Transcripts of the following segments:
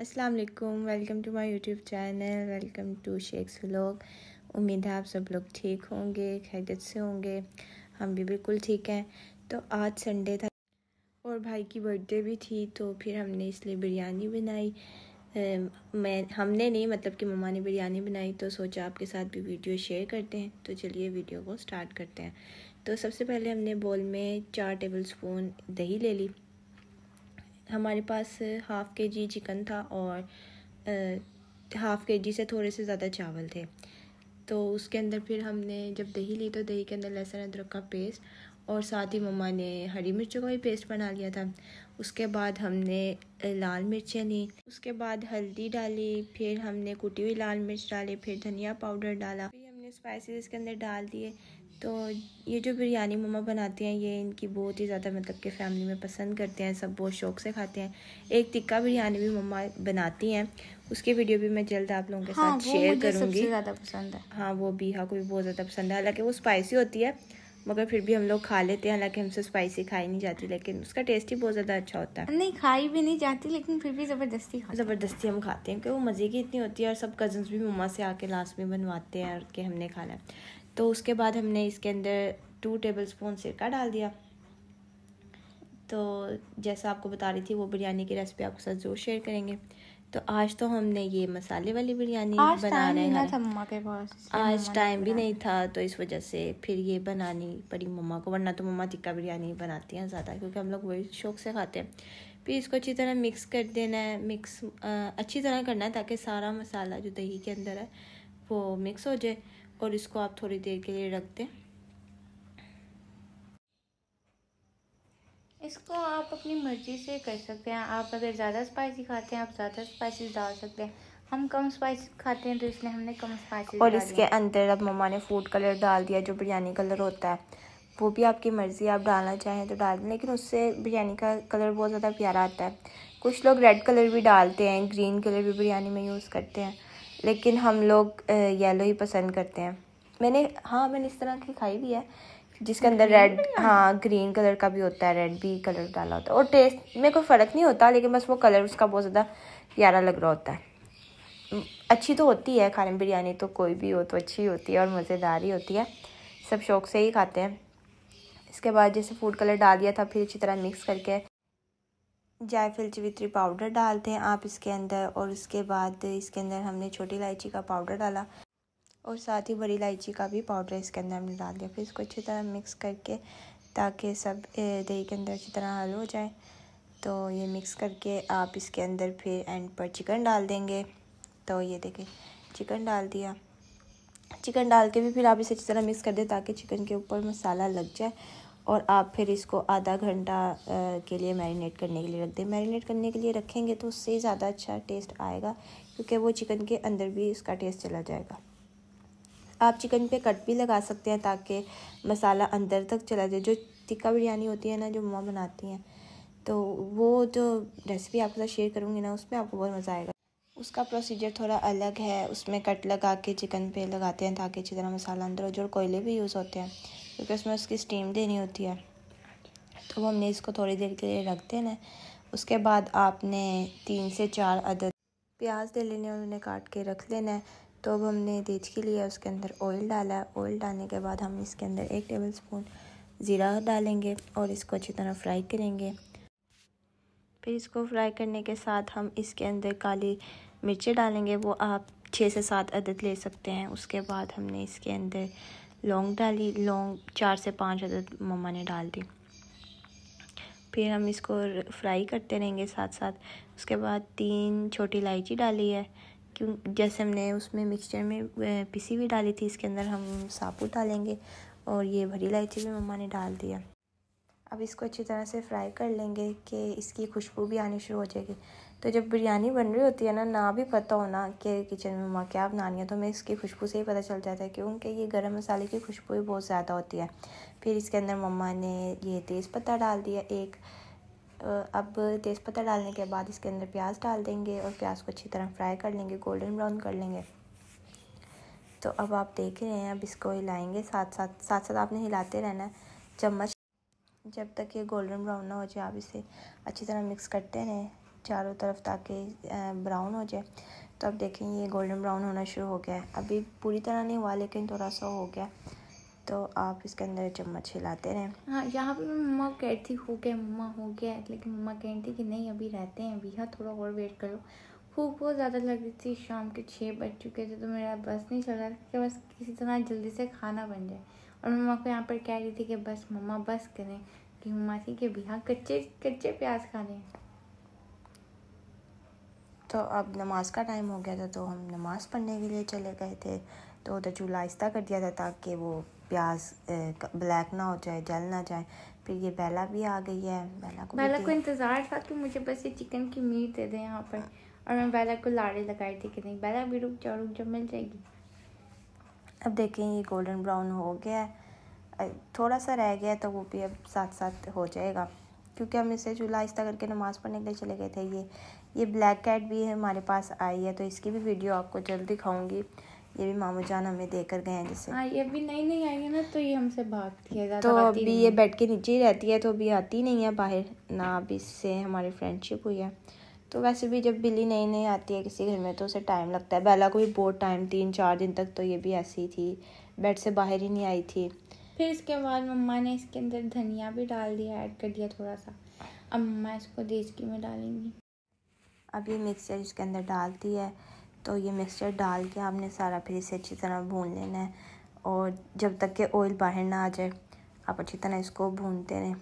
अस्सलाम वालेकुम welcome to my YouTube channel welcome to Sheikh's vlog उम्मीद है आप सब लोग ठीक होंगे खैरियत से होंगे हम भी बिल्कुल ठीक हैं तो आज संडे था और भाई की बर्थडे भी थी तो फिर हमने इसलिए बिरयानी बनाई मैं हमने नहीं मतलब कि मम्मा ने बिरयानी बनाई तो सोचा आपके साथ भी वीडियो शेयर करते हैं तो चलिए वीडियो को स्टार्ट करते हैं तो सबसे पहले हमने बोल में चार टेबल स्पून दही ले ली हमारे पास हाफ़ के जी चिकन था और हाफ़ के जी से थोड़े से ज़्यादा चावल थे तो उसके अंदर फिर हमने जब दही ली तो दही के अंदर लहसुन अदरक का पेस्ट और साथ ही मम्मा ने हरी मिर्चों का भी पेस्ट बना लिया था उसके बाद हमने लाल मिर्चें ली उसके बाद हल्दी डाली फिर हमने कुटी हुई लाल मिर्च डाली फिर धनिया पाउडर डाला फिर हमने स्पाइसेस इसके अंदर डाल दिए तो ये जो बिरयानी मम्मा बनाती हैं ये इनकी बहुत ही ज़्यादा मतलब कि फैमिली में पसंद करते हैं सब बहुत शौक से खाते हैं एक टिक्का बिरयानी भी मम्मा बनाती हैं उसकी वीडियो भी मैं जल्द आप लोगों के हाँ, साथ हाँ, शेयर करूँगी ज़्यादा पसंद है हाँ वो बीहा को भी हाँ, बहुत ज़्यादा पसंद है हालाँकि वो स्पाइसी होती है मगर फिर भी हम लोग खा लेते हैं हालांकि हमसे स्पाइसी खाई नहीं जाती लेकिन उसका टेस्ट ही बहुत ज़्यादा अच्छा होता है नहीं खाई भी नहीं जाती लेकिन फिर भी ज़बरदस्ती ज़बरदस्ती हम खाते हैं क्योंकि वो मज़े की इतनी होती है और सब कज़न्स भी मम्मा से आके लास्ट में बनवाते हैं और कि हमने खाना है तो उसके बाद हमने इसके अंदर टू टेबल स्पून सिरका डाल दिया तो जैसा आपको बता रही थी वो बिरयानी की रेसिपी आपके साथ ज़रूर शेयर करेंगे तो आज तो हमने ये मसाले वाली बिरयानी बना रहे हैं था के पास आज टाइम भी नहीं था तो इस वजह से फिर ये बनानी पड़ी मम्मा को वरना तो मम्मा टिक्का बिरयानी बनाती हैं ज़्यादा क्योंकि हम लोग वही शौक से खाते हैं फिर इसको अच्छी तरह मिक्स कर देना है मिक्स अच्छी तरह करना है ताकि सारा मसाला जो दही के अंदर है वो मिक्स हो जाए और इसको आप थोड़ी देर के लिए रख दें इसको आप अपनी मर्ज़ी से कर सकते हैं आप अगर ज़्यादा स्पाइसी खाते हैं आप ज़्यादा स्पाइसी डाल सकते हैं हम कम स्पाइस खाते हैं तो इसलिए हमने कम स्पाइसेस और इसके अंदर अब मम्मा ने फूड कलर डाल दिया जो बिरयानी कलर होता है वो भी आपकी मर्ज़ी आप डालना चाहें तो डाल दें लेकिन उससे बिरयानी का कलर बहुत ज़्यादा प्यारा आता है कुछ लोग रेड कलर भी डालते हैं ग्रीन कलर भी बिरयानी में यूज़ करते हैं लेकिन हम लोग येलो ही पसंद करते हैं मैंने हाँ मैंने इस तरह की खाई भी है जिसके अंदर रेड हाँ ग्रीन कलर का भी होता है रेड भी कलर डाला होता है और टेस्ट में कोई फ़र्क नहीं होता लेकिन बस वो कलर उसका बहुत ज़्यादा प्यारा लग रहा होता है अच्छी तो होती है खाने में बिरयानी तो कोई भी हो तो अच्छी होती है और मज़ेदार ही होती है सब शौक से ही खाते हैं इसके बाद जैसे फूड कलर डाल दिया था फिर अच्छी तरह मिक्स करके जायफल चवित्री पाउडर डालते हैं आप इसके अंदर और उसके बाद इसके अंदर हमने छोटी इलायची का पाउडर डाला और साथ ही बड़ी इलायची का भी पाउडर इसके अंदर हमने डाल दिया फिर इसको अच्छी तरह मिक्स करके ताकि सब दही के अंदर अच्छी तरह हल हो जाए तो ये मिक्स करके आप इसके अंदर फिर एंड पर चिकन डाल देंगे तो ये देखें चिकन डाल दिया चिकन डाल के भी फिर आप इसे अच्छी तरह मिक्स कर दें ताकि चिकन के ऊपर मसाला लग जाए और आप फिर इसको आधा घंटा के लिए मैरिनेट करने के लिए रख दें मैरिनेट करने के लिए रखेंगे तो उससे ज़्यादा अच्छा टेस्ट आएगा क्योंकि वो चिकन के अंदर भी इसका टेस्ट चला जाएगा आप चिकन पे कट भी लगा सकते हैं ताकि मसाला अंदर तक चला जाए जो टिक्का बिरयानी होती है ना जो मम्मा बनाती हैं तो वो जो रेसिपी आपके साथ शेयर करूँगी ना उसमें आपको बहुत मज़ा आएगा उसका प्रोसीजर थोड़ा अलग है उसमें कट लगा के चिकन पे लगाते हैं ताकि अच्छी तरह मसाला अंदर हो जो कोयले भी यूज़ होते हैं क्योंकि उसमें उसकी स्टीम देनी होती है तो हमने इसको थोड़ी देर के लिए रख देना है उसके बाद आपने तीन से चार अदद प्याज ले लेने उन्होंने काट के रख लेना है तो अब हमने देचकी लिया उसके अंदर ऑयल डाला है ऑयल डालने के बाद हम इसके अंदर एक टेबल स्पून ज़ीरा डालेंगे और इसको अच्छी तरह फ्राई करेंगे फिर इसको फ्राई करने के साथ हम इसके अंदर काली मिर्ची डालेंगे वो आप छः से सात अदद ले सकते हैं उसके बाद हमने इसके अंदर लौंग डाली लौंग चार से पाँच अदद मम्मा ने डाल दी फिर हम इसको फ्राई करते रहेंगे साथ साथ उसके बाद तीन छोटी इलायची डाली है क्यों जैसे हमने उसमें मिक्सचर में पिसी हुई डाली थी इसके अंदर हम साबुत डालेंगे और ये भरी इलायची भी मम्मा ने डाल दिया अब इसको अच्छी तरह से फ्राई कर लेंगे कि इसकी खुशबू भी आनी शुरू हो जाएगी तो जब बिरयानी बन रही होती है ना ना भी पता हो ना कि किचन में माँ क्या बनानी है तो हमें इसकी खुशबू से ही पता चल जाता है क्योंकि ये गरम मसाले की खुशबू ही बहुत ज़्यादा होती है फिर इसके अंदर मम्मा ने ये तेज़पत्ता डाल दिया एक अब तेज़पत्ता डालने के बाद इसके अंदर प्याज डाल देंगे और प्याज को अच्छी तरह फ्राई कर लेंगे गोल्डन ब्राउन कर लेंगे तो अब आप देख रहे हैं अब इसको हिलाएँगे साथ साथ साथ साथ आपने हिलाते रहना चम्मच जब तक ये गोल्डन ब्राउन ना हो जाए आप इसे अच्छी तरह मिक्स करते रहें चारों तरफ ताकि ब्राउन हो जाए तो अब देखें ये गोल्डन ब्राउन होना शुरू हो गया है अभी पूरी तरह नहीं हुआ लेकिन थोड़ा सा हो गया तो आप इसके अंदर चम्मच हिलाते रहें हाँ यहाँ पे मैं मम्मा कह रही थी हो गया मम्मा हो गया लेकिन मम्मा कह रही थी कि नहीं अभी रहते हैं अभी हाँ थोड़ा और वेट करो भूख बहुत ज़्यादा लग रही थी शाम के छः बज चुके थे तो मेरा बस नहीं चल रहा था कि बस किसी तरह जल्दी से खाना बन जाए और मम्मा को यहाँ पर कह रही थी कि बस मम्मा बस करें कि मासी के बिहार कच्चे कच्चे प्याज खा तो अब नमाज़ का टाइम हो गया था तो हम नमाज़ पढ़ने के लिए चले गए थे तो उधर चूल्हा आहिस्ता कर दिया था ताकि वो प्याज ब्लैक ना हो जाए जल ना जाए फिर ये बेला भी आ गई है बेला को बेला को इंतज़ार था कि मुझे बस ये चिकन की मीट दे दें यहाँ पर और मैं बेला को लाड़े लगाए थी कि नहीं बेला भी रुक जाओ रुक जाओ मिल जाएगी अब देखें ये गोल्डन ब्राउन हो गया है थोड़ा सा रह गया तो वो भी अब साथ साथ हो जाएगा क्योंकि हम इसे चूल्हा आहिस्ता करके नमाज़ पढ़ने के लिए चले गए थे ये ये ब्लैक कैट भी है हमारे पास आई है तो इसकी भी वीडियो आपको जल्द दिखाऊंगी ये भी मामू जान हमें देकर गए हैं जैसे हाँ ये अभी नहीं नहीं आई है ना तो ये हमसे भागती तो है तो अभी ये बेड के नीचे ही रहती है तो अभी आती नहीं है बाहर ना अभी इससे हमारी फ्रेंडशिप हुई है तो वैसे भी जब बिल्ली नई नई आती है किसी घर में तो उसे टाइम लगता है बेला को भी बहुत टाइम तीन चार दिन तक तो ये भी ऐसी ही थी बेड से बाहर ही नहीं आई थी फिर इसके बाद मम्मा ने इसके अंदर धनिया भी डाल दिया ऐड कर दिया थोड़ा सा अब मम्मा इसको देसकी में डालेंगी अब ये मिक्सचर इसके अंदर डालती है तो ये मिक्सचर डाल के आपने सारा फिर इसे अच्छी तरह भून लेना है और जब तक के ऑयल बाहर ना आ जाए आप अच्छी तरह इसको भूनते रहें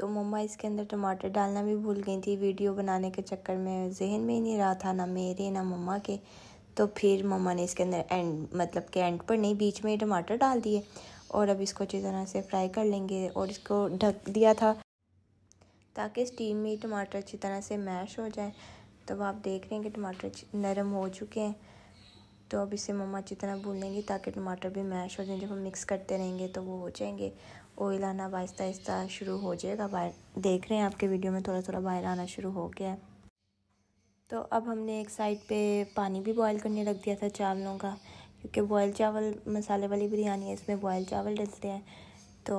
तो मम्मा इसके अंदर टमाटर डालना भी भूल गई थी वीडियो बनाने के चक्कर में जहन में ही नहीं रहा था ना मेरे ना मम्मा के तो फिर मम्मा ने इसके अंदर एंड मतलब के एंड पर नहीं बीच में ही टमाटर डाल दिए और अब इसको अच्छी तरह से फ्राई कर लेंगे और इसको ढक दिया था ताकि स्टीम में टमाटर अच्छी तरह से मैश हो जाए तब तो आप देख रहे हैं कि टमाटर नरम हो चुके हैं तो अब इसे मम्मा अच्छी तरह भूल लेंगे ताकि टमाटर भी मैश हो जाए जब हम मिक्स करते रहेंगे तो वो हो जाएंगे ऑयल आना आहिस्ता आहिस्ता शुरू हो जाएगा बाहर देख रहे हैं आपके वीडियो में थोड़ा थोड़ा बाहर आना शुरू हो गया है तो अब हमने एक साइड पे पानी भी बॉयल करने रख दिया था चावलों का क्योंकि बॉयल चावल मसाले वाली बिरयानी है इसमें बॉयल चावल डलते हैं तो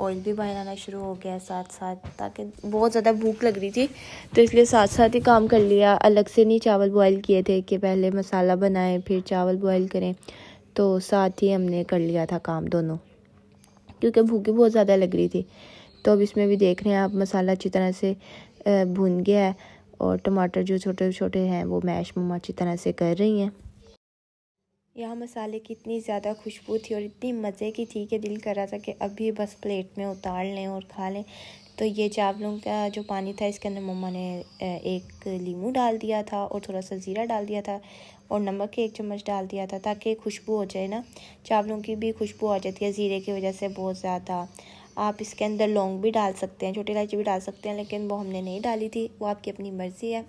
ऑयल भी बाहर आना शुरू हो गया साथ साथ ताकि बहुत ज़्यादा भूख लग रही थी तो इसलिए साथ साथ ही काम कर लिया अलग से नहीं चावल बॉयल किए थे कि पहले मसाला बनाएं फिर चावल बॉयल करें तो साथ ही हमने कर लिया था काम दोनों क्योंकि भूखी बहुत ज़्यादा लग रही थी तो अब इसमें भी देख रहे हैं आप मसाला अच्छी तरह से भून गया है और टमाटर जो छोटे छोटे हैं वो मैश मोम अच्छी तरह से कर रही हैं यहाँ मसाले की इतनी ज़्यादा खुशबू थी और इतनी मज़े की थी कि दिल कर रहा था कि अभी बस प्लेट में उतार लें और खा लें तो ये चावलों का जो पानी था इसके अंदर मम्मा ने एक लीमू डाल दिया था और थोड़ा सा ज़ीरा डाल दिया था और नमक के एक चम्मच डाल दिया था ताकि खुशबू हो जाए ना चावलों की भी खुशबू आ जाती है ज़ीरे की वजह से बहुत ज़्यादा आप इसके अंदर लौंग भी डाल सकते हैं छोटी इलायची भी डाल सकते हैं लेकिन वो हमने नहीं डाली थी वो आपकी अपनी मर्ज़ी है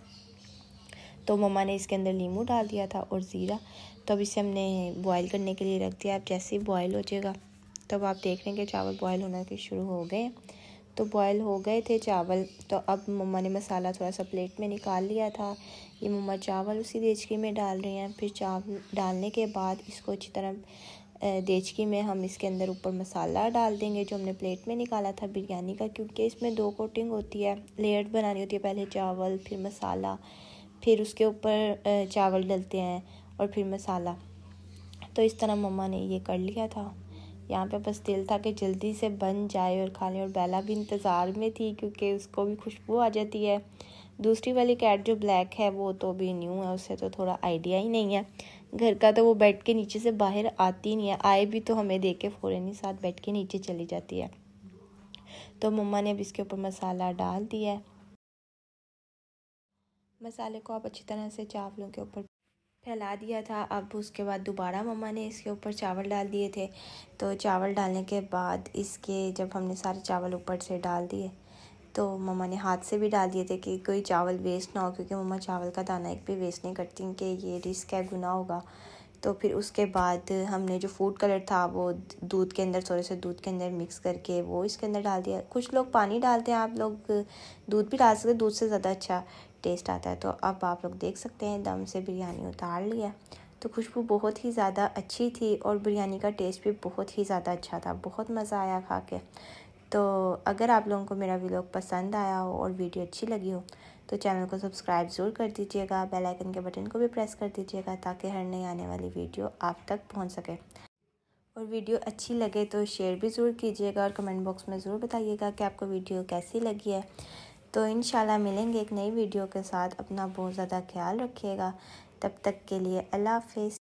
तो मम्मा ने इसके अंदर लीमू डाल दिया था और ज़ीरा तो अब इसे हमने बॉयल करने के लिए रख दिया अब जैसे ही बॉयल हो जाएगा तब आप देख रहे हैं कि चावल बॉयल होना के शुरू हो गए तो बॉयल हो गए थे चावल तो अब मम्मा ने मसाला थोड़ा सा प्लेट में निकाल लिया था ये मम्मा चावल उसी देचकी में डाल रही हैं फिर चावल डालने के बाद इसको अच्छी तरह देचकी में हम इसके अंदर ऊपर मसाला डाल देंगे जो हमने प्लेट में निकाला था बिरयानी का क्योंकि इसमें दो कोटिंग होती है लेयर बनानी होती है पहले चावल फिर मसाला फिर उसके ऊपर चावल डलते हैं और फिर मसाला तो इस तरह मम्मा ने ये कर लिया था यहाँ पे बस दिल था कि जल्दी से बन जाए और खा लें और बेला भी इंतज़ार में थी क्योंकि उसको भी खुशबू आ जाती है दूसरी वाली कैट जो ब्लैक है वो तो भी न्यू है उससे तो थोड़ा आइडिया ही नहीं है घर का तो वो बैठ के नीचे से बाहर आती नहीं है आए भी तो हमें देख के फ़ौरन ही साथ बैठ के नीचे चली जाती है तो मम्मा ने अब इसके ऊपर मसाला डाल दिया है मसाले को आप अच्छी तरह से चावलों के ऊपर फैला दिया था अब उसके बाद दोबारा मम्मा ने इसके ऊपर चावल डाल दिए थे तो चावल डालने के बाद इसके जब हमने सारे चावल ऊपर से डाल दिए तो मम्मा ने हाथ से भी डाल दिए थे कि कोई चावल वेस्ट ना हो क्योंकि मम्मा चावल का दाना एक भी वेस्ट नहीं करती कि ये रिस्क है गुना होगा तो फिर उसके बाद हमने जो फूड कलर था वो दूध के अंदर थोड़े से दूध के अंदर मिक्स करके वो इसके अंदर डाल दिया कुछ लोग पानी डालते हैं आप लोग दूध भी डाल सकते दूध से ज़्यादा अच्छा टेस्ट आता है तो अब आप लोग देख सकते हैं दम से बिरयानी उतार लिया तो खुशबू बहुत ही ज़्यादा अच्छी थी और बिरयानी का टेस्ट भी बहुत ही ज़्यादा अच्छा था बहुत मज़ा आया खा के तो अगर आप लोगों को मेरा व्लॉग पसंद आया हो और वीडियो अच्छी लगी हो तो चैनल को सब्सक्राइब ज़रूर कर दीजिएगा बेल आइकन के बटन को भी प्रेस कर दीजिएगा ताकि हर नई आने वाली वीडियो आप तक पहुंच सके और वीडियो अच्छी लगे तो शेयर भी ज़रूर कीजिएगा और कमेंट बॉक्स में ज़रूर बताइएगा कि आपको वीडियो कैसी लगी है तो इन मिलेंगे एक नई वीडियो के साथ अपना बहुत ज़्यादा ख्याल रखिएगा तब तक के लिए अल्लाह हाफिज़